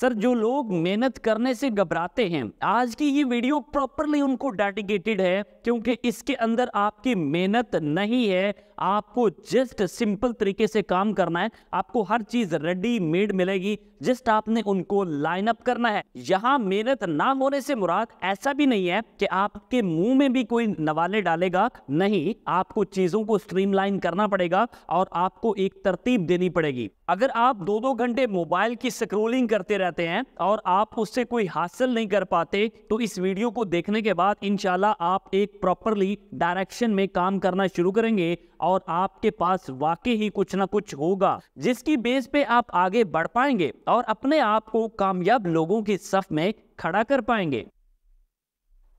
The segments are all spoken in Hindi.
सर जो लोग मेहनत करने से घबराते हैं आज की ये वीडियो प्रॉपरली उनको डेडिकेटेड है क्योंकि इसके अंदर आपकी मेहनत नहीं है आपको जस्ट सिंपल तरीके से काम करना है आपको हर चीज रेडी मेड मिलेगी जस्ट आपने उनको लाइन अप करना है यहाँ मेहनत ना होने से मुराद ऐसा भी नहीं है कि आपके मुंह में भी कोई नवाले डालेगा नहीं आपको चीजों को स्ट्रीमलाइन करना पड़ेगा और आपको एक तरतीब देनी पड़ेगी अगर आप दो दो घंटे मोबाइल की स्क्रोलिंग करते रहते हैं और आप उससे कोई हासिल नहीं कर पाते तो इस वीडियो को देखने के बाद इनशाला आप एक प्रॉपरली डायरेक्शन में काम करना शुरू करेंगे और आपके पास वाकई ही कुछ ना कुछ होगा जिसकी बेस पे आप आगे बढ़ पाएंगे और अपने आप को कामयाब लोगों के सफ में खड़ा कर पाएंगे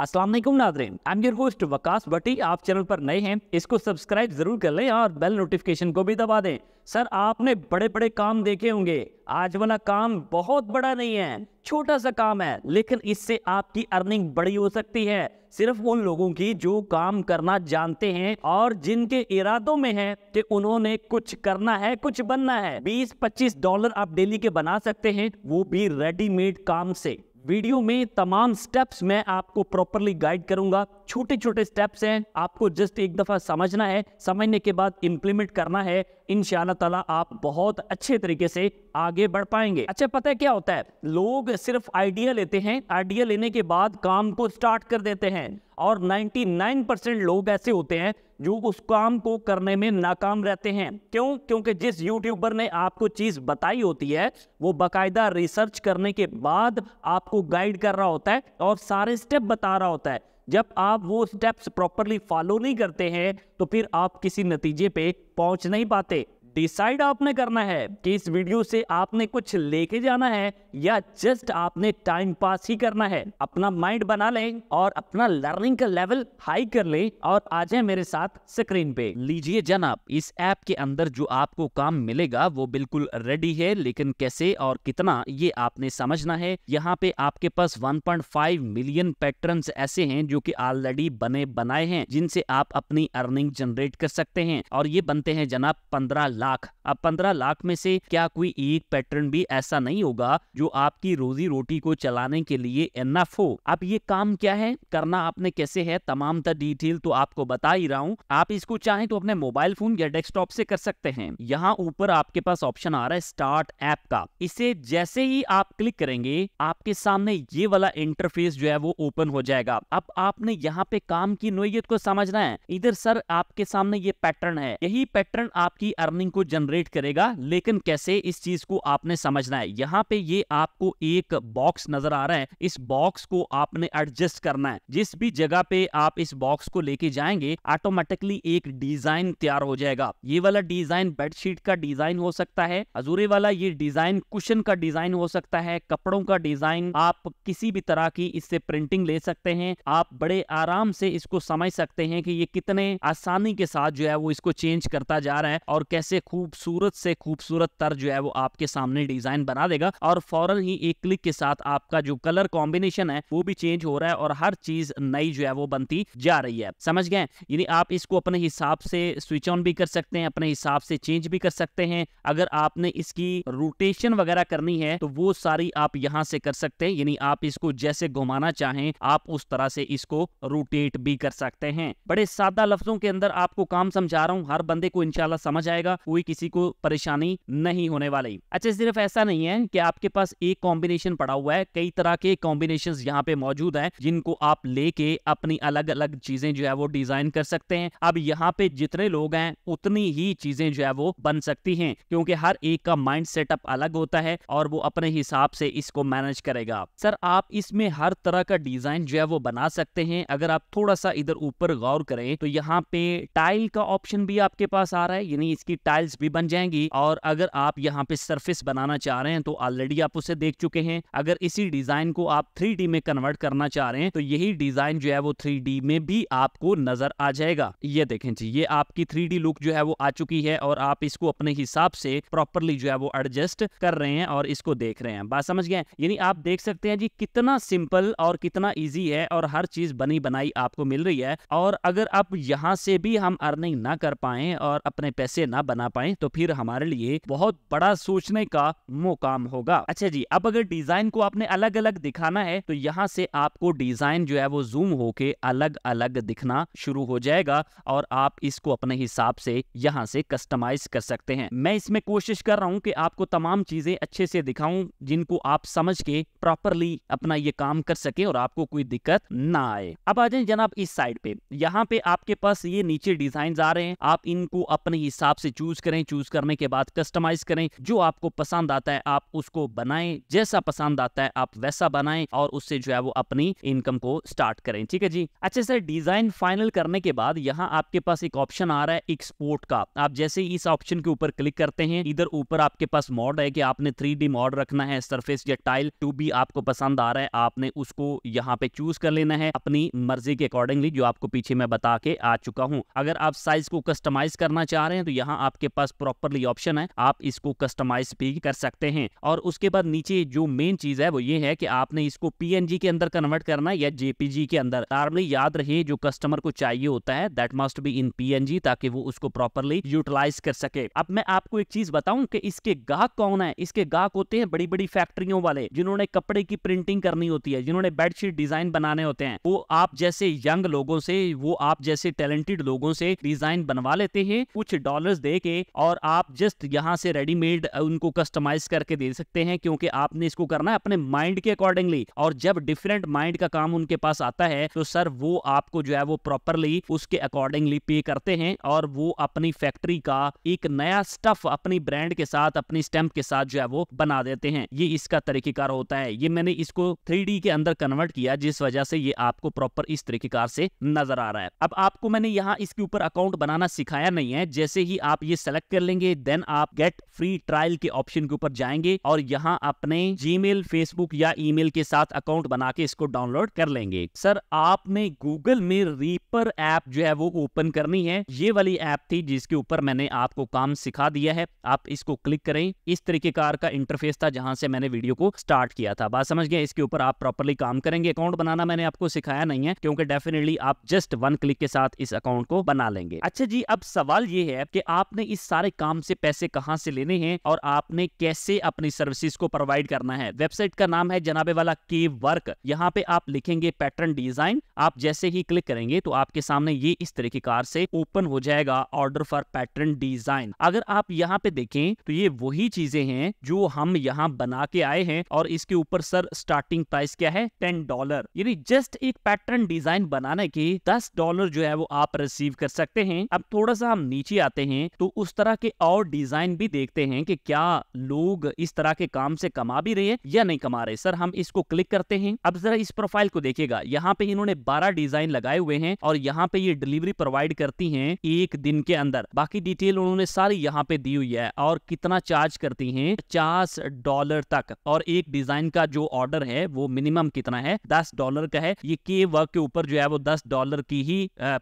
अस्सलाम वालेकुम नाजरीन I am your host Waqas वटी आप चैनल पर नए हैं इसको सब्सक्राइब ज़रूर कर लें और बेल नोटिफिकेशन को भी दबा दें सर आपने बड़े बड़े काम देखे होंगे आज वाला काम बहुत बड़ा नहीं है छोटा सा काम है लेकिन इससे आपकी अर्निंग बड़ी हो सकती है सिर्फ उन लोगों की जो काम करना जानते हैं और जिनके इरादों में है कि उन्होंने कुछ करना है कुछ बनना है 20-25 डॉलर आप डेली के बना सकते हैं वो भी रेडीमेड काम से वीडियो में तमाम स्टेप्स मैं आपको प्रॉपरली गाइड करूंगा छोटे छोटे स्टेप्स हैं आपको जस्ट एक दफ़ा समझना है समझने के बाद इम्प्लीमेंट करना है इन ताला आप बहुत अच्छे तरीके से आगे बढ़ पाएंगे अच्छा पता है क्या होता है लोग सिर्फ आइडिया लेते हैं आइडिया लेने के बाद काम को स्टार्ट कर देते हैं और 99 परसेंट लोग ऐसे होते हैं जो उस काम को करने में नाकाम रहते हैं क्यों क्योंकि जिस यूट्यूबर ने आपको चीज़ बताई होती है वो बाकायदा रिसर्च करने के बाद आपको गाइड कर रहा होता है और सारे स्टेप बता रहा होता है जब आप वो स्टेप्स प्रॉपरली फॉलो नहीं करते हैं तो फिर आप किसी नतीजे पे पहुंच नहीं पाते डिसाइड आपने करना है कि इस वीडियो से आपने कुछ लेके जाना है या जस्ट आपने टाइम पास ही करना है अपना माइंड बना लें और अपना लर्निंग का लेवल हाई कर लें और आ जाए मेरे साथ स्क्रीन पे लीजिए जनाब इस ऐप के अंदर जो आपको काम मिलेगा वो बिल्कुल रेडी है लेकिन कैसे और कितना ये आपने समझना है यहाँ पे आपके पास वन मिलियन पैटर्न ऐसे है जो की ऑलरेडी बने बनाए हैं जिनसे आप अपनी अर्निंग जनरेट कर सकते हैं और ये बनते हैं जनाब पंद्रह luck. अब पंद्रह लाख में से क्या कोई एक पैटर्न भी ऐसा नहीं होगा जो आपकी रोजी रोटी को चलाने के लिए एनफ हो अब ये काम क्या है करना आपने कैसे है तमाम तर डिटेल तो आपको बता ही रहा हूँ आप इसको चाहें तो अपने मोबाइल फोन या डेस्कटॉप से कर सकते हैं यहाँ ऊपर आपके पास ऑप्शन आ रहा है स्टार्ट ऐप का इसे जैसे ही आप क्लिक करेंगे आपके सामने ये वाला इंटरफेस जो है वो ओपन हो जाएगा अब आपने यहाँ पे काम की नोयत को समझना है इधर सर आपके सामने ये पैटर्न है यही पैटर्न आपकी अर्निंग को जनरेट ऑपरेट करेगा लेकिन कैसे इस चीज को आपने समझना है यहाँ पे ये आपको एक बॉक्स नजर आ रहा है इस बॉक्स को आपने एडजस्ट करना है जिस भी जगह पे आप इस बॉक्स को लेके जाएंगे ऑटोमेटिकली एक डिजाइन तैयार हो जाएगा ये वाला डिजाइन बेडशीट का डिजाइन हो सकता है अजूरे वाला ये डिजाइन कुशन का डिजाइन हो सकता है कपड़ों का डिजाइन आप किसी भी तरह की इससे प्रिंटिंग ले सकते हैं आप बड़े आराम से इसको समझ सकते हैं कि ये कितने आसानी के साथ जो है वो इसको चेंज करता जा रहा है और कैसे खूबसूरत खूबसूरत से खूबसूरत तर जो है वो आपके सामने डिजाइन बना देगा और फौरन ही एक क्लिक के साथ आपका जो कलर कॉम्बिनेशन है वो भी चेंज हो रहा है और हर चीज नई जो है वो बनती जा रही है समझ गए यानी आप इसको अपने हिसाब से स्विच ऑन भी कर सकते हैं अपने हिसाब से चेंज भी कर सकते हैं अगर आपने इसकी रोटेशन वगैरह करनी है तो वो सारी आप यहाँ से कर सकते हैं यानी आप इसको जैसे घुमाना चाहें आप उस तरह से इसको रोटेट भी कर सकते हैं बड़े सादा लफ्जों के अंदर आपको काम समझा रहा हूँ हर बंदे को इनशाला समझ आएगा कोई किसी को परेशानी नहीं होने वाली अच्छा सिर्फ ऐसा नहीं है कि आपके पास एक कॉम्बिनेशन पड़ा हुआ है कई तरह के कॉम्बिनेशन यहाँ पे मौजूद है जिनको आप लेके अपनी अलग अलग चीजें जो है वो डिजाइन कर सकते हैं अब यहाँ पे जितने लोग हैं उतनी ही चीजें जो है वो बन सकती हैं क्योंकि हर एक का माइंड सेटअप अलग होता है और वो अपने हिसाब से इसको मैनेज करेगा सर आप इसमें हर तरह का डिजाइन जो है वो बना सकते हैं अगर आप थोड़ा सा इधर ऊपर गौर करें तो यहाँ पे टाइल का ऑप्शन भी आपके पास आ रहा है यानी इसकी टाइल्स भी बन बन जाएंगी और अगर आप यहाँ पे सरफेस बनाना चाह रहे हैं तो ऑलरेडी आप उसे देख चुके हैं अगर इसी डिजाइन को आप थ्री में कन्वर्ट करना चाह रहे हैं तो यही डिजाइन जो है वो थ्री में भी आपको नजर आ जाएगा ये देखें जी ये आपकी थ्री लुक जो है वो आ चुकी है और आप इसको अपने हिसाब से प्रॉपरली जो है वो एडजस्ट कर रहे हैं और इसको देख रहे हैं बात समझ गए यानी आप देख सकते हैं जी कितना सिंपल और कितना इजी है और हर चीज बनी बनाई आपको मिल रही है और अगर आप यहां से भी हम अर्निंग ना कर पाए और अपने पैसे ना बना पाए तो फिर हमारे लिए बहुत बड़ा सोचने का मुकाम होगा अच्छा जी अब अगर डिजाइन को आपने अलग अलग दिखाना है तो यहाँ से आपको डिजाइन जो है वो जूम होके अलग अलग दिखना शुरू हो जाएगा और आप इसको अपने हिसाब से यहाँ से कस्टमाइज कर सकते हैं मैं इसमें कोशिश कर रहा हूँ कि आपको तमाम चीजें अच्छे से दिखाऊं जिनको आप समझ के प्रॉपरली अपना ये काम कर सके और आपको कोई दिक्कत ना आए अब आ जाए जनाब इस साइड पे यहाँ पे आपके पास ये नीचे डिजाइन आ रहे हैं आप इनको अपने हिसाब से चूज करें चूज यूज करने के बाद कस्टमाइज करें जो आपको पसंद आता है आप उसको बनाए जैसा पसंद आता है आप वैसा बनाए और उससे जो है वो अपनी इनकम को स्टार्ट करें ठीक है जी अच्छे से डिजाइन फाइनल करने के बाद यहाँ आपके पास एक ऑप्शन आ रहा है एक्सपोर्ट का आप जैसे ही इस ऑप्शन के ऊपर क्लिक करते हैं इधर ऊपर आपके पास मॉड है कि आपने थ्री डी मॉड रखना है सरफेस या टाइल टू बी आपको पसंद आ रहा है आपने उसको यहाँ पे चूज कर लेना है अपनी मर्जी के अकॉर्डिंगली जो आपको पीछे मैं बता के आ चुका हूँ अगर आप साइज को कस्टमाइज करना चाह रहे हैं तो यहाँ आपके पास प्रॉपरली ऑप्शन है आप इसको कस्टमाइज भी कर सकते हैं और उसके बाद नीचे जो मेन चीज है वो ये है कि आपने इसको पीएनजी के अंदर कन्वर्ट करना है या जेपीजी के अंदर नॉर्मली याद रहे जो कस्टमर को चाहिए होता है that must be in PNG ताकि वो उसको प्रॉपरली यूटिलाइज कर सके अब मैं आपको एक चीज बताऊं कि इसके गाहक कौन है इसके गाहक होते हैं बड़ी बड़ी फैक्ट्रियों वाले जिन्होंने कपड़े की प्रिंटिंग करनी होती है जिन्होंने बेडशीट डिजाइन बनाने होते हैं वो आप जैसे यंग लोगों से वो आप जैसे टैलेंटेड लोगों से डिजाइन बनवा लेते हैं कुछ डॉलर्स दे के और और आप जस्ट यहाँ से रेडीमेड उनको कस्टमाइज करके दे सकते हैं क्योंकि आपने इसको करना है अपने माइंड के अकॉर्डिंगली और जब डिफरेंट माइंड का काम उनके पास आता है तो सर वो आपको जो है वो प्रॉपरली उसके अकॉर्डिंगली पे करते हैं और वो अपनी फैक्ट्री का एक नया स्टफ अपनी ब्रांड के साथ अपनी स्टैंप के साथ जो है वो बना देते हैं ये इसका तरीकेकार होता है ये मैंने इसको थ्री के अंदर कन्वर्ट किया जिस वजह से ये आपको प्रॉपर इस तरीकेकार से नजर आ रहा है अब आपको मैंने यहाँ इसके ऊपर अकाउंट बनाना सिखाया नहीं है जैसे ही आप ये सेलेक्ट कर लेंगे देन आप गेट फ्री ट्रायल के ऑप्शन के ऊपर जाएंगे और यहाँ अपने जीमेल फेसबुक या ईमेल के साथ अकाउंट बना के इसको डाउनलोड कर लेंगे सर आपने गूगल में रीपर ऐप जो है वो ओपन करनी है ये वाली ऐप थी जिसके ऊपर मैंने आपको काम सिखा दिया है आप इसको क्लिक करें इस तरीके कार का इंटरफेस था जहां से मैंने वीडियो को स्टार्ट किया था बात समझ गए इसके ऊपर आप प्रॉपरली काम करेंगे अकाउंट बनाना मैंने आपको सिखाया नहीं है क्योंकि डेफिनेटली आप जस्ट वन क्लिक के साथ इस अकाउंट को बना लेंगे अच्छा जी अब सवाल ये है कि आपने इस सारे काम से पैसे कहाँ से लेने हैं और आपने कैसे अपनी सर्विसेज को प्रोवाइड करना है वेबसाइट का नाम है जनाबे वाला के वर्क यहाँ पे आप लिखेंगे पैटर्न डिजाइन आप जैसे ही क्लिक करेंगे तो आपके सामने ये इस तरीके कार से ओपन हो जाएगा ऑर्डर फॉर पैटर्न डिजाइन अगर आप यहाँ पे देखें तो ये वही चीजें हैं जो हम यहाँ बना के आए हैं और इसके ऊपर सर स्टार्टिंग प्राइस क्या है टेन डॉलर यानी जस्ट एक पैटर्न डिजाइन बनाने के दस डॉलर जो है वो आप रिसीव कर सकते हैं अब थोड़ा सा हम नीचे आते हैं तो उस तरह के और डिजाइन भी देखते हैं कि क्या लोग इस तरह के काम से कमा भी रहे हैं या नहीं कमा रहे सर हम इसको क्लिक करते हैं अब जरा इस प्रोफाइल को देखिएगा यहाँ पे इन्होंने बारह डिजाइन लगाए हुए हैं और यहाँ पे ये डिलीवरी प्रोवाइड करती है एक दिन के अंदर बाकी डिटेल उन्होंने सारी यहाँ पे दी हुई है और कितना चार्ज करती है पचास डॉलर तक और एक डिजाइन का जो ऑर्डर है वो मिनिमम कितना है दस डॉलर का है ये के वर्क के ऊपर जो है वो दस डॉलर की ही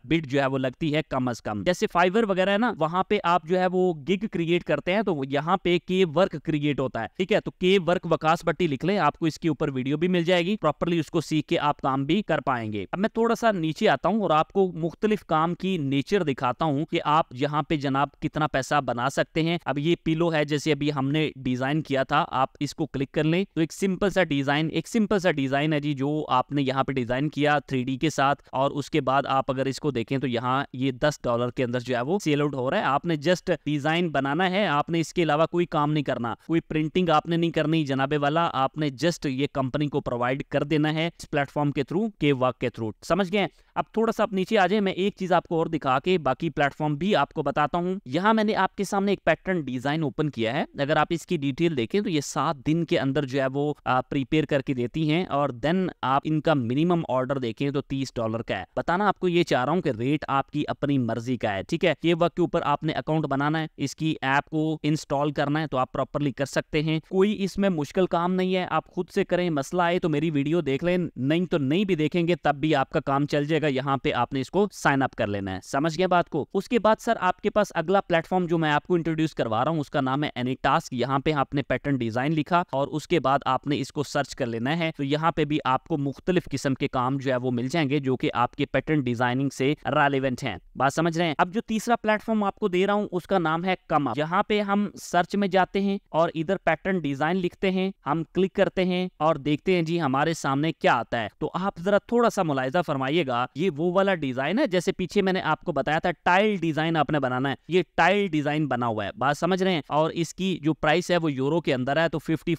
बिट जो है वो लगती है कम अज कम जैसे फाइवर वगैरह है ना वहाँ पे आप जो है वो गिग क्रिएट करते हैं तो यहाँ पे के वर्क क्रिएट होता है ठीक है तो के वर्क वकास पट्टी लिख ले आपको इसके ऊपर वीडियो भी मिल जाएगी प्रॉपरली उसको सीख के आप काम भी कर पाएंगे अब मैं थोड़ा सा नीचे आता हूँ और आपको मुख्तलिफ काम की नेचर दिखाता हूँ कि आप यहाँ पे जनाब कितना पैसा बना सकते हैं अब ये पिलो है जैसे अभी हमने डिजाइन किया था आप इसको क्लिक कर लें तो एक सिंपल सा डिजाइन एक सिंपल सा डिजाइन है जी जो आपने यहाँ पे डिजाइन किया थ्री के साथ और उसके बाद आप अगर इसको देखें तो यहाँ ये दस डॉलर के अंदर जो है वो सेल आउट हो रहा है आपने जस्ट डिजाइन डिज़ाइन बनाना है आपने इसके अलावा कोई काम नहीं करना कोई प्रिंटिंग आपने नहीं करनी जनाबे वाला आपने जस्ट ये कंपनी को प्रोवाइड कर देना है इस प्लेटफॉर्म के थ्रू के वर्क के थ्रू समझ गए अब थोड़ा सा आप नीचे आ जाए मैं एक चीज आपको और दिखा के बाकी प्लेटफॉर्म भी आपको बताता हूँ यहाँ मैंने आपके सामने एक पैटर्न डिजाइन ओपन किया है अगर आप इसकी डिटेल देखें तो ये सात दिन के अंदर जो है वो प्रिपेयर करके देती है और देन आप इनका मिनिमम ऑर्डर देखें तो तीस डॉलर का है बताना आपको ये चाह रहा हूँ कि रेट आपकी अपनी मर्जी का है ठीक है के वक्त के ऊपर आपने अकाउंट बनाना है इसकी ऐप को इंस्टॉल करना है तो आप प्रॉपरली कर सकते हैं कोई इसमें मुश्किल काम नहीं है आप खुद से करें मसला आए तो मेरी वीडियो देख लें नहीं तो नहीं भी देखेंगे तब भी आपका काम चल जाएगा यहाँ पे आपने इसको साइन अप कर लेना है समझ गया बात को उसके बाद सर आपके पास अगला प्लेटफॉर्म जो मैं आपको इंट्रोड्यूस करवा रहा हूँ उसका नाम है एनी टास्क यहाँ पे आपने पैटर्न डिजाइन लिखा और उसके बाद आपने इसको सर्च कर लेना है तो यहाँ पे भी आपको मुख्तलिफ किस्म के काम जो है वो मिल जाएंगे जो की आपके पैटर्न डिजाइनिंग से रेलिवेंट है बात समझ रहे हैं अब जो तीसरा प्लेटफॉर्म आपको दे रहा हूँ उसका नाम नाम है कम अप यहाँ पे हम सर्च में जाते हैं और इधर पैटर्न डिजाइन लिखते हैं हम क्लिक करते हैं और देखते हैं जी हमारे सामने क्या आता है तो आप जरा थोड़ा सा मुलायजा फरमाइएगा ये वो वाला डिजाइन है जैसे पीछे मैंने आपको बताया था टाइल डिजाइन आपने बनाना है ये टाइल डिजाइन बना हुआ है बात समझ रहे हैं और इसकी जो प्राइस है वो यूरो के अंदर है तो फिफ्टी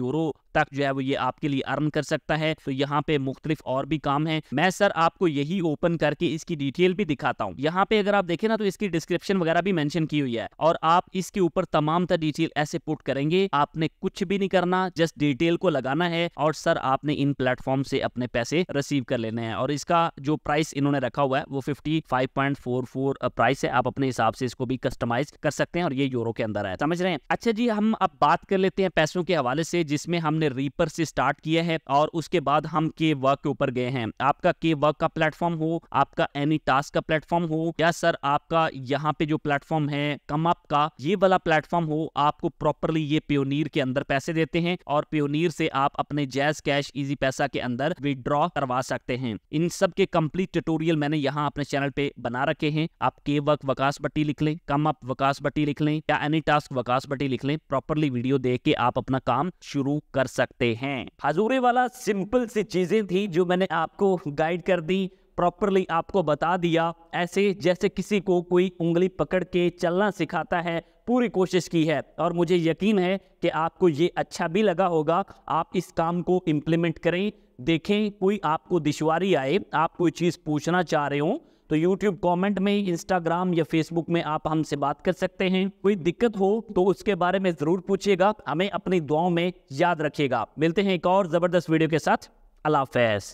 यूरो तक जो है वो ये आपके लिए अर्न कर सकता है तो यहाँ पे मुख्तलिफ और भी काम है मैं सर आपको यही ओपन करके इसकी डिटेल भी दिखाता हूँ यहाँ पे अगर आप देखें ना तो इसकी डिस्क्रिप्शन वगैरह भी मैंशन की हुई है और आप इसके ऊपर तमाम तर डिटेल ऐसे पुट करेंगे आपने कुछ भी नहीं करना जस्ट डिटेल को लगाना है और सर आपने इन प्लेटफॉर्म से अपने पैसे रिसीव कर लेने हैं और इसका जो प्राइस इन्होंने रखा हुआ है वो fifty five point four four price है आप अपने हिसाब से इसको भी कस्टमाइज कर सकते हैं और ये यूरो के अंदर है समझ रहे हैं अच्छा जी हम अब बात कर लेते हैं पैसों के हवाले से जिसमें हम हमने रीपर से स्टार्ट किया है और उसके बाद हम के वर्क के ऊपर गए हैं आपका के वर्क का प्लेटफॉर्म हो आपका एनी टास्क का प्लेटफॉर्म हो या सर आपका यहाँ पे जो प्लेटफॉर्म है कम अप का ये वाला प्लेटफॉर्म हो आपको प्रॉपरली ये प्योनीर के अंदर पैसे देते हैं और प्योनीर से आप अपने जैज कैश इजी पैसा के अंदर विदड्रॉ करवा सकते हैं इन सब के कम्प्लीट ट्यूटोरियल मैंने यहाँ अपने चैनल पे बना रखे हैं आप के वर्क वकास बट्टी लिख लें कम अप वकास बट्टी लिख लें या एनी टास्क वकास बट्टी लिख लें प्रॉपरली वीडियो देख के आप अपना काम शुरू कर सकते हैं हजूरे वाला सिंपल सी चीज़ें थी जो मैंने आपको गाइड कर दी प्रॉपरली आपको बता दिया ऐसे जैसे किसी को कोई उंगली पकड़ के चलना सिखाता है पूरी कोशिश की है और मुझे यकीन है कि आपको ये अच्छा भी लगा होगा आप इस काम को इम्प्लीमेंट करें देखें कोई आपको दुशारी आए आप कोई चीज़ पूछना चाह रहे हो तो यूट्यूब कमेंट में इंस्टाग्राम या फेसबुक में आप हमसे बात कर सकते हैं कोई दिक्कत हो तो उसके बारे में ज़रूर पूछिएगा हमें अपनी दुआओं में याद रखिएगा मिलते हैं एक और ज़बरदस्त वीडियो के साथ अल्लाह